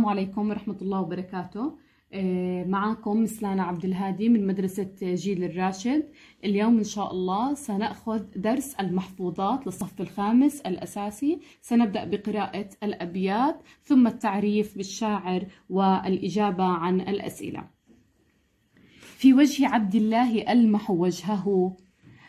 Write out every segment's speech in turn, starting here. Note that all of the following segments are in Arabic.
السلام عليكم ورحمة الله وبركاته آه، معكم مسلانة عبد الهادي من مدرسة جيل الراشد اليوم إن شاء الله سنأخذ درس المحفوظات للصف الخامس الأساسي سنبدأ بقراءة الأبيات ثم التعريف بالشاعر والإجابة عن الأسئلة في وجه عبد الله ألمح وجهه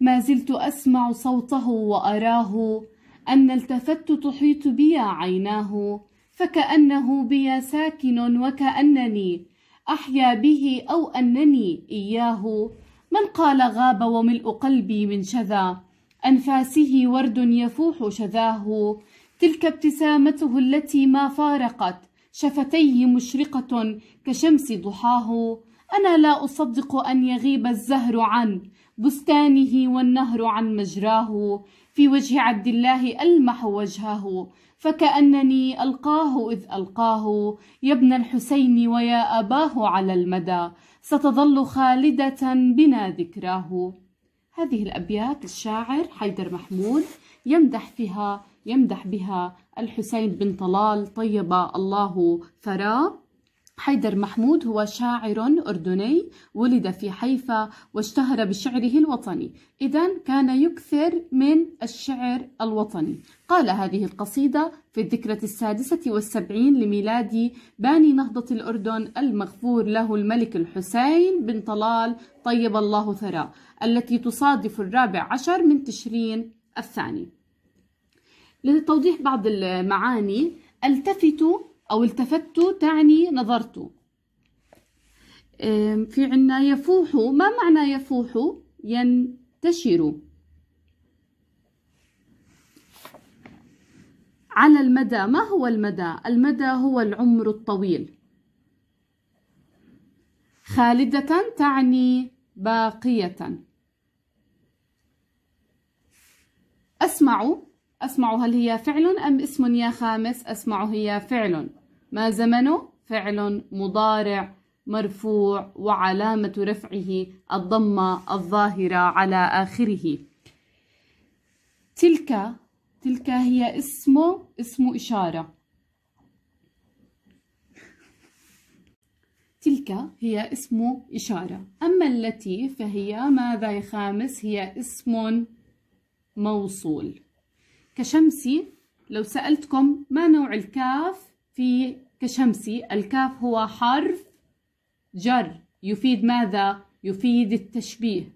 ما زلت أسمع صوته وأراه أن التفت تحيط بي عيناه فكأنه بي ساكن وكأنني أحيا به أو أنني إياه من قال غاب وملء قلبي من شذا أنفاسه ورد يفوح شذاه تلك ابتسامته التي ما فارقت شفتيه مشرقة كشمس ضحاه أنا لا أصدق أن يغيب الزهر عن بستانه والنهر عن مجراه في وجه عبد الله ألمح وجهه فكأنني ألقاه إذ ألقاه يا ابن الحسين ويا أباه على المدى ستظل خالدة بنا ذكراه هذه الأبيات الشاعر حيدر محمود يمدح فيها يمدح بها الحسين بن طلال طيب الله ثراه حيدر محمود هو شاعر أردني ولد في حيفا واشتهر بشعره الوطني إذا كان يكثر من الشعر الوطني قال هذه القصيدة في الذكرة السادسة والسبعين لميلاد باني نهضة الأردن المغفور له الملك الحسين بن طلال طيب الله ثراه التي تصادف الرابع عشر من تشرين الثاني لتوضيح بعض المعاني التفت أو التفت تعني نظرت في عنا يفوح ما معنى يفوح ينتشر على المدى ما هو المدى المدى هو العمر الطويل خالدة تعني باقية أسمع أسمع هل هي فعل أم اسم يا خامس أسمع هي فعل ما زمنه فعل مضارع مرفوع وعلامة رفعه الضمة الظاهرة على آخره تلك تلك هي اسمه اسم إشارة تلك هي اسم إشارة أما التي فهي ماذا يا خامس هي اسم موصول كشمسي لو سألتكم ما نوع الكاف في كشمسي الكاف هو حرف جر يفيد ماذا؟ يفيد التشبيه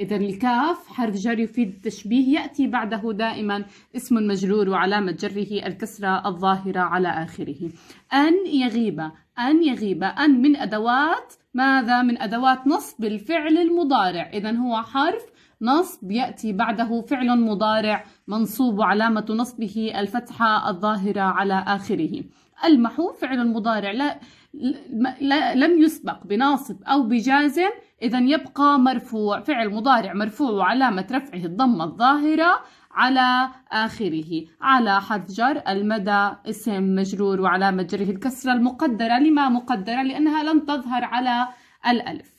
إذا الكاف حرف جر يفيد التشبيه يأتي بعده دائما اسم مجرور وعلامة جره الكسرة الظاهرة على آخره أن يغيب أن يغيب أن من أدوات ماذا من أدوات نصب الفعل المضارع إذا هو حرف نصب يأتي بعده فعل مضارع منصوب وعلامة نصبه الفتحة الظاهرة على آخره ألمح فعل مضارع لا, لا لم يسبق بناصب أو بجازم إذا يبقى مرفوع فعل مضارع مرفوع وعلامة رفعه الضمة الظاهرة على آخره على حرف جر المدى اسم مجرور وعلامة جره الكسرة المقدرة لما مقدرة لأنها لن تظهر على الألف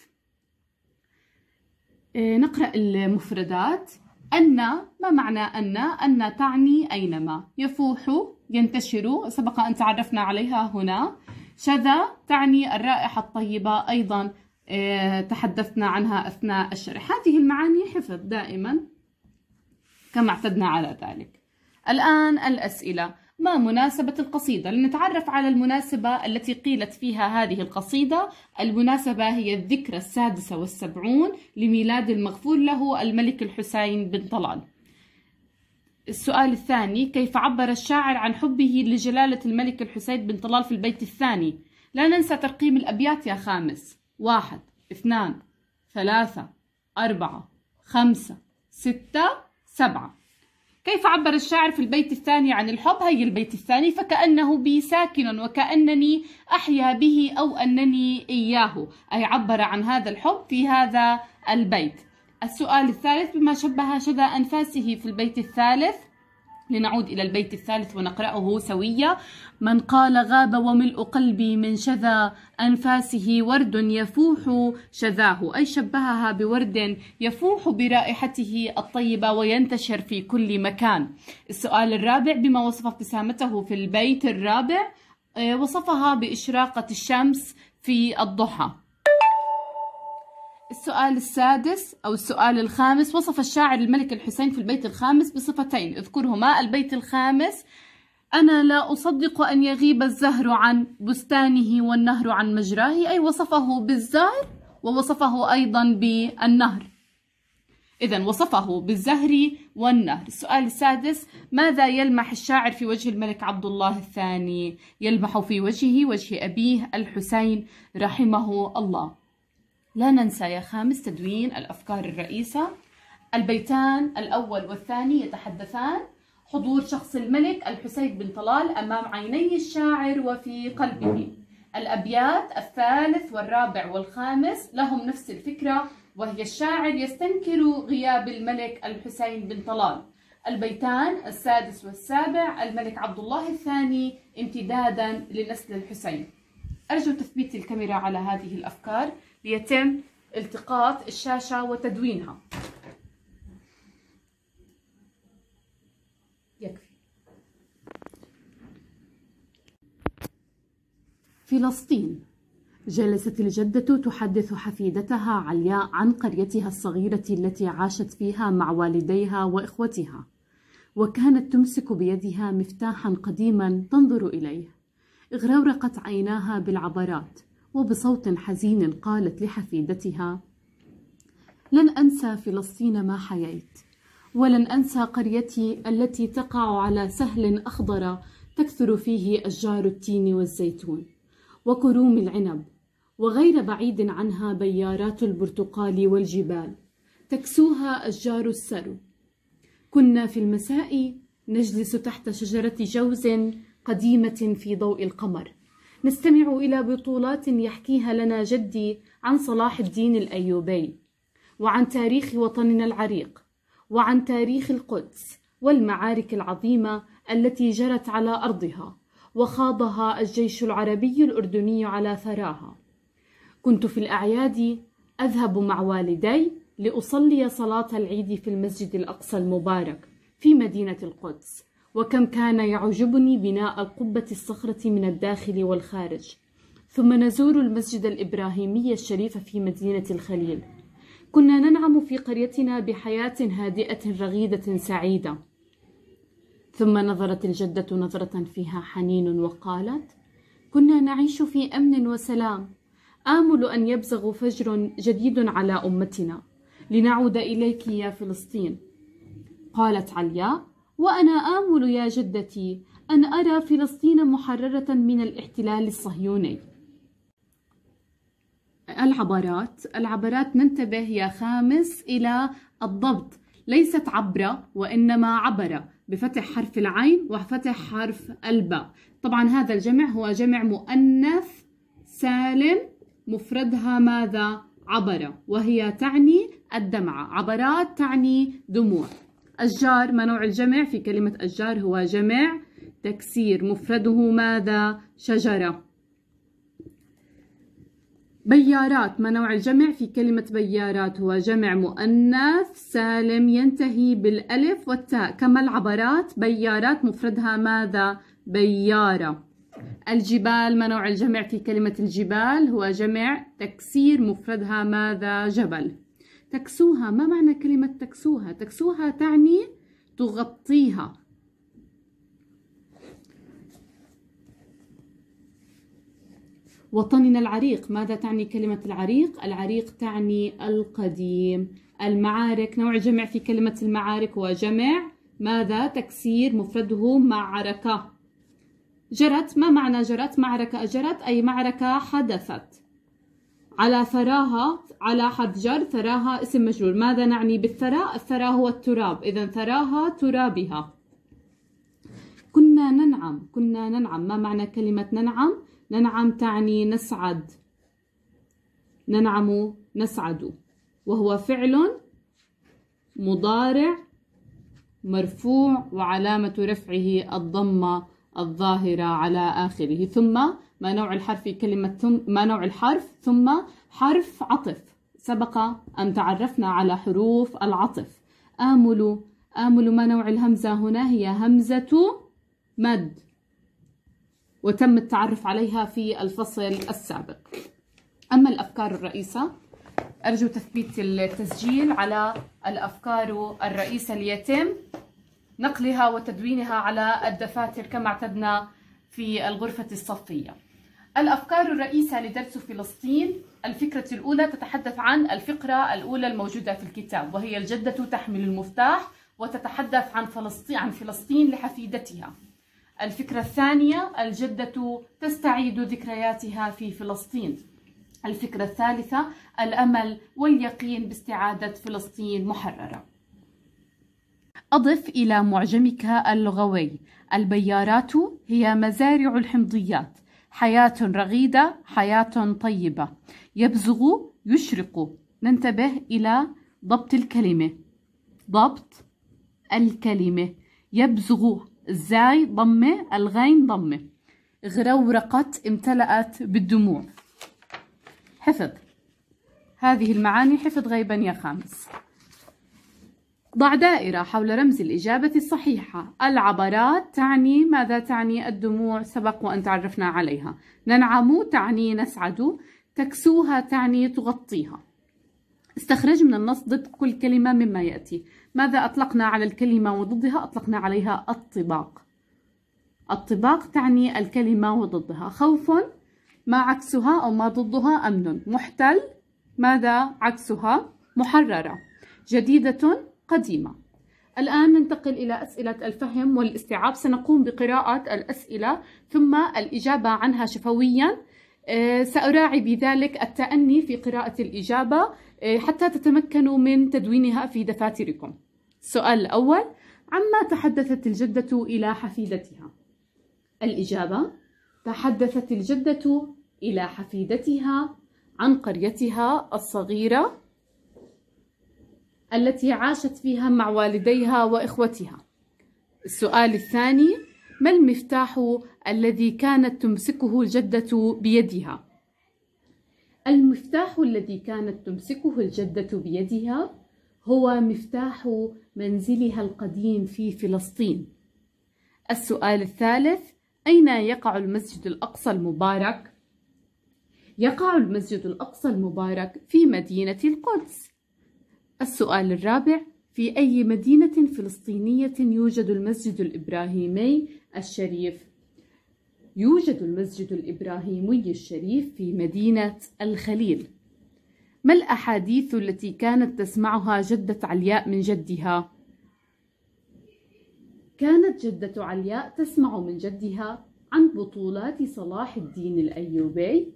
آه، نقرأ المفردات أن ما معنى أن؟ أن تعني أينما يفوح ينتشر سبق أن تعرفنا عليها هنا شذا تعني الرائحة الطيبة أيضا إيه، تحدثنا عنها أثناء الشرح هذه المعاني حفظ دائما كما اعتدنا على ذلك الآن الأسئلة ما مناسبة القصيدة؟ لنتعرف على المناسبة التي قيلت فيها هذه القصيدة المناسبة هي الذكرى السادسة والسبعون لميلاد المغفور له الملك الحسين بن طلال السؤال الثاني كيف عبر الشاعر عن حبه لجلالة الملك الحسين بن طلال في البيت الثاني؟ لا ننسى ترقيم الأبيات يا خامس واحد اثنان ثلاثة أربعة خمسة ستة سبعة كيف عبر الشاعر في البيت الثاني عن الحب هي البيت الثاني فكأنه بي ساكن وكأنني أحيا به أو أنني إياه أي عبر عن هذا الحب في هذا البيت السؤال الثالث بما شبه شذا أنفاسه في البيت الثالث لنعود إلى البيت الثالث ونقرأه سوية من قال غاب وملء قلبي من شذا أنفاسه ورد يفوح شذاه أي شبهها بورد يفوح برائحته الطيبة وينتشر في كل مكان السؤال الرابع بما وصف ابتسامته في البيت الرابع آه، وصفها بإشراقة الشمس في الضحى السؤال السادس أو السؤال الخامس وصف الشاعر الملك الحسين في البيت الخامس بصفتين اذكرهما البيت الخامس أنا لا أصدق أن يغيب الزهر عن بستانه والنهر عن مجراه أي وصفه بالزهر ووصفه أيضا بالنهر إذا وصفه بالزهر والنهر السؤال السادس ماذا يلمح الشاعر في وجه الملك عبد الله الثاني يلمح في وجهه وجه أبيه الحسين رحمه الله لا ننسى يا خامس تدوين الأفكار الرئيسة البيتان الأول والثاني يتحدثان حضور شخص الملك الحسين بن طلال أمام عيني الشاعر وفي قلبه الأبيات الثالث والرابع والخامس لهم نفس الفكرة وهي الشاعر يستنكر غياب الملك الحسين بن طلال البيتان السادس والسابع الملك عبد الله الثاني امتدادا لنسل الحسين أرجو تثبيت الكاميرا على هذه الأفكار ليتم التقاط الشاشة وتدوينها يكفي فلسطين جلست الجدة تحدث حفيدتها علياء عن قريتها الصغيرة التي عاشت فيها مع والديها وإخوتها وكانت تمسك بيدها مفتاحا قديما تنظر إليه اغرورقت عيناها بالعبرات وبصوت حزين قالت لحفيدتها لن أنسى فلسطين ما حييت ولن أنسى قريتي التي تقع على سهل أخضر تكثر فيه أشجار التين والزيتون وكروم العنب وغير بعيد عنها بيارات البرتقال والجبال تكسوها أشجار السرو كنا في المساء نجلس تحت شجرة جوز قديمة في ضوء القمر نستمع إلى بطولات يحكيها لنا جدي عن صلاح الدين الأيوبي وعن تاريخ وطننا العريق وعن تاريخ القدس والمعارك العظيمة التي جرت على أرضها وخاضها الجيش العربي الأردني على ثراها كنت في الأعياد أذهب مع والدي لأصلي صلاة العيد في المسجد الأقصى المبارك في مدينة القدس وكم كان يعجبني بناء القبة الصخرة من الداخل والخارج ثم نزور المسجد الإبراهيمي الشريف في مدينة الخليل كنا ننعم في قريتنا بحياة هادئة رغيدة سعيدة ثم نظرت الجدة نظرة فيها حنين وقالت كنا نعيش في أمن وسلام آمل أن يبزغ فجر جديد على أمتنا لنعود إليك يا فلسطين قالت علياء وأنا آمل يا جدتي أن أرى فلسطين محررة من الاحتلال الصهيوني العبرات العبرات ننتبه يا خامس إلى الضبط ليست عبرة وإنما عبرة بفتح حرف العين وفتح حرف الباء طبعا هذا الجمع هو جمع مؤنث سالم مفردها ماذا عبرة وهي تعني الدمعة عبرات تعني دموع أشجار ما نوع الجمع في كلمة أشجار هو جمع تكسير مفرده ماذا شجرة بيارات ما نوع الجمع في كلمة بيارات هو جمع مؤنث سالم ينتهي بالألف والتاء كما العبرات بيارات مفردها ماذا بيارة الجبال ما نوع الجمع في كلمة الجبال هو جمع تكسير مفردها ماذا جبل تكسوها ما معنى كلمة تكسوها تكسوها تعني تغطيها وطننا العريق ماذا تعني كلمة العريق؟ العريق تعني القديم المعارك نوع جمع في كلمة المعارك وجمع ماذا؟ تكسير مفرده معركة جرت ما معنى جرت؟ معركة جرت أي معركة حدثت على ثراها على حرف جر ثراها اسم مجرور ماذا نعني بالثراء الثرى هو التراب إذا ثراها ترابها كنا ننعم كنا ننعم ما معنى كلمة ننعم ننعم تعني نسعد ننعم نسعد وهو فعل مضارع مرفوع وعلامة رفعه الضمة الظاهرة على آخره ثم ما نوع الحرف في كلمة ثم ما نوع الحرف ثم حرف عطف سبق أن تعرفنا على حروف العطف آمل آمل ما نوع الهمزة هنا هي همزة مد وتم التعرف عليها في الفصل السابق أما الأفكار الرئيسة أرجو تثبيت التسجيل على الأفكار الرئيسة ليتم نقلها وتدوينها على الدفاتر كما اعتدنا في الغرفة الصفية الأفكار الرئيسة لدرس فلسطين الفكرة الأولى تتحدث عن الفقرة الأولى الموجودة في الكتاب وهي الجدة تحمل المفتاح وتتحدث عن فلسطين عن فلسطين لحفيدتها. الفكرة الثانية الجدة تستعيد ذكرياتها في فلسطين. الفكرة الثالثة الأمل واليقين باستعادة فلسطين محررة. أضف إلى معجمك اللغوي البيارات هي مزارع الحمضيات حياة رغيدة حياة طيبة يبزغ يشرق ننتبه إلى ضبط الكلمة ضبط الكلمة يبزغ الزاي ضمة الغين ضمة غرورقت امتلأت بالدموع حفظ هذه المعاني حفظ غيبا يا خامس ضع دائرة حول رمز الإجابة الصحيحة العبرات تعني ماذا تعني الدموع سبق وأن تعرفنا عليها ننعم تعني نسعد تكسوها تعني تغطيها استخرج من النص ضد كل كلمة مما يأتي ماذا أطلقنا على الكلمة وضدها أطلقنا عليها الطباق الطباق تعني الكلمة وضدها خوف ما عكسها أو ما ضدها أمن محتل ماذا عكسها محررة جديدة قديمة الآن ننتقل إلى أسئلة الفهم والاستيعاب سنقوم بقراءة الأسئلة ثم الإجابة عنها شفوياً آه، سأراعي بذلك التأني في قراءة الإجابة آه، حتى تتمكنوا من تدوينها في دفاتركم. السؤال الأول: عما تحدثت الجدة إلى حفيدتها؟ الإجابة: تحدثت الجدة إلى حفيدتها عن قريتها الصغيرة التي عاشت فيها مع والديها واخوتها السؤال الثاني ما المفتاح الذي كانت تمسكه الجده بيدها المفتاح الذي كانت تمسكه الجده بيدها هو مفتاح منزلها القديم في فلسطين السؤال الثالث اين يقع المسجد الاقصى المبارك يقع المسجد الاقصى المبارك في مدينه القدس السؤال الرابع في أي مدينة فلسطينية يوجد المسجد الإبراهيمي الشريف؟ يوجد المسجد الإبراهيمي الشريف في مدينة الخليل. ما الأحاديث التي كانت تسمعها جدة علياء من جدها؟ كانت جدة علياء تسمع من جدها عن بطولات صلاح الدين الأيوبي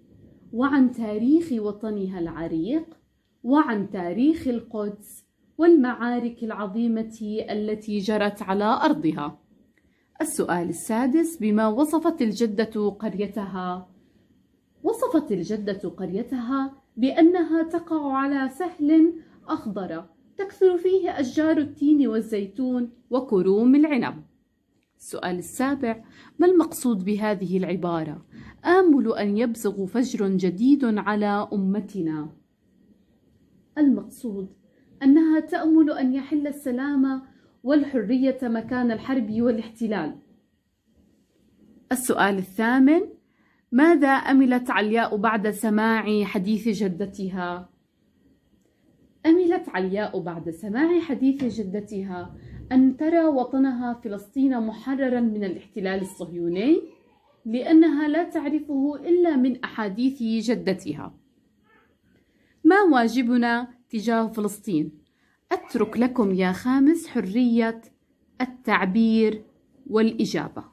وعن تاريخ وطنها العريق وعن تاريخ القدس والمعارك العظيمة التي جرت على أرضها. السؤال السادس بما وصفت الجدة قريتها؟ وصفت الجدة قريتها بأنها تقع على سهل أخضر تكثر فيه أشجار التين والزيتون وكروم العنب. السؤال السابع ما المقصود بهذه العبارة؟ آمل أن يبزغ فجر جديد على أمتنا. المقصود أنها تأمل أن يحل السلام والحرية مكان الحرب والاحتلال. السؤال الثامن: ماذا أملت علياء بعد سماع حديث جدتها؟ أملت علياء بعد سماع حديث جدتها أن ترى وطنها فلسطين محررا من الاحتلال الصهيوني لأنها لا تعرفه إلا من أحاديث جدتها. ما واجبنا تجاه فلسطين اترك لكم يا خامس حريه التعبير والاجابه